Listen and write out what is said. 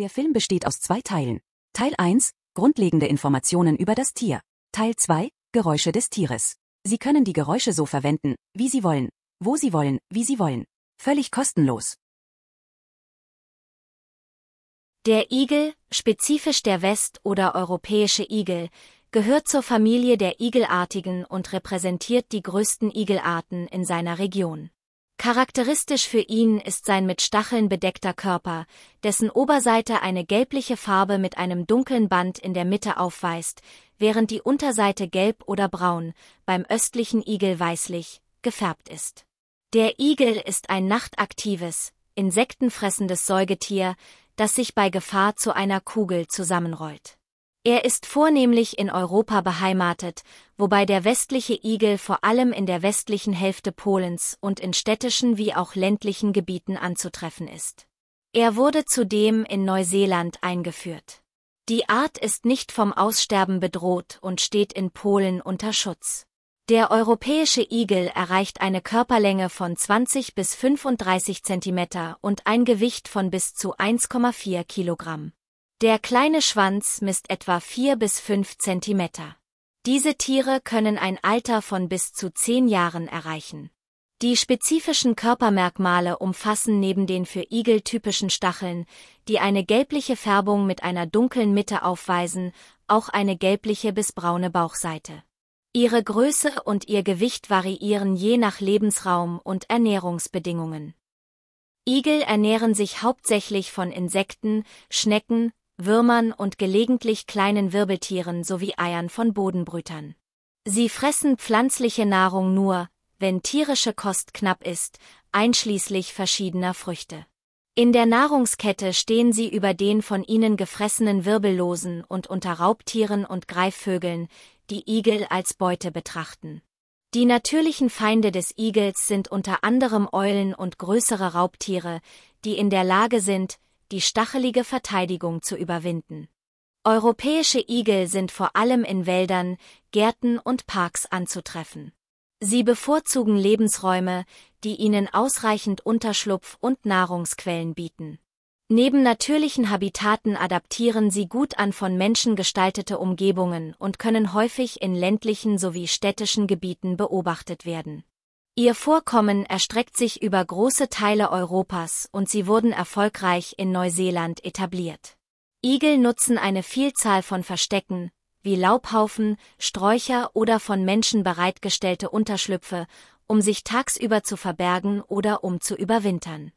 Der Film besteht aus zwei Teilen. Teil 1, grundlegende Informationen über das Tier. Teil 2, Geräusche des Tieres. Sie können die Geräusche so verwenden, wie Sie wollen, wo Sie wollen, wie Sie wollen. Völlig kostenlos. Der Igel, spezifisch der West- oder europäische Igel, gehört zur Familie der Igelartigen und repräsentiert die größten Igelarten in seiner Region. Charakteristisch für ihn ist sein mit Stacheln bedeckter Körper, dessen Oberseite eine gelbliche Farbe mit einem dunklen Band in der Mitte aufweist, während die Unterseite gelb oder braun, beim östlichen Igel weißlich, gefärbt ist. Der Igel ist ein nachtaktives, insektenfressendes Säugetier, das sich bei Gefahr zu einer Kugel zusammenrollt. Er ist vornehmlich in Europa beheimatet, wobei der westliche Igel vor allem in der westlichen Hälfte Polens und in städtischen wie auch ländlichen Gebieten anzutreffen ist. Er wurde zudem in Neuseeland eingeführt. Die Art ist nicht vom Aussterben bedroht und steht in Polen unter Schutz. Der europäische Igel erreicht eine Körperlänge von 20 bis 35 cm und ein Gewicht von bis zu 1,4 Kilogramm. Der kleine Schwanz misst etwa 4 bis 5 Zentimeter. Diese Tiere können ein Alter von bis zu 10 Jahren erreichen. Die spezifischen Körpermerkmale umfassen neben den für Igel typischen Stacheln, die eine gelbliche Färbung mit einer dunklen Mitte aufweisen, auch eine gelbliche bis braune Bauchseite. Ihre Größe und ihr Gewicht variieren je nach Lebensraum und Ernährungsbedingungen. Igel ernähren sich hauptsächlich von Insekten, Schnecken, Würmern und gelegentlich kleinen Wirbeltieren sowie Eiern von Bodenbrütern. Sie fressen pflanzliche Nahrung nur, wenn tierische Kost knapp ist, einschließlich verschiedener Früchte. In der Nahrungskette stehen sie über den von ihnen gefressenen Wirbellosen und unter Raubtieren und Greifvögeln, die Igel als Beute betrachten. Die natürlichen Feinde des Igels sind unter anderem Eulen und größere Raubtiere, die in der Lage sind, die stachelige Verteidigung zu überwinden. Europäische Igel sind vor allem in Wäldern, Gärten und Parks anzutreffen. Sie bevorzugen Lebensräume, die ihnen ausreichend Unterschlupf und Nahrungsquellen bieten. Neben natürlichen Habitaten adaptieren sie gut an von Menschen gestaltete Umgebungen und können häufig in ländlichen sowie städtischen Gebieten beobachtet werden. Ihr Vorkommen erstreckt sich über große Teile Europas und sie wurden erfolgreich in Neuseeland etabliert. Igel nutzen eine Vielzahl von Verstecken, wie Laubhaufen, Sträucher oder von Menschen bereitgestellte Unterschlüpfe, um sich tagsüber zu verbergen oder um zu überwintern.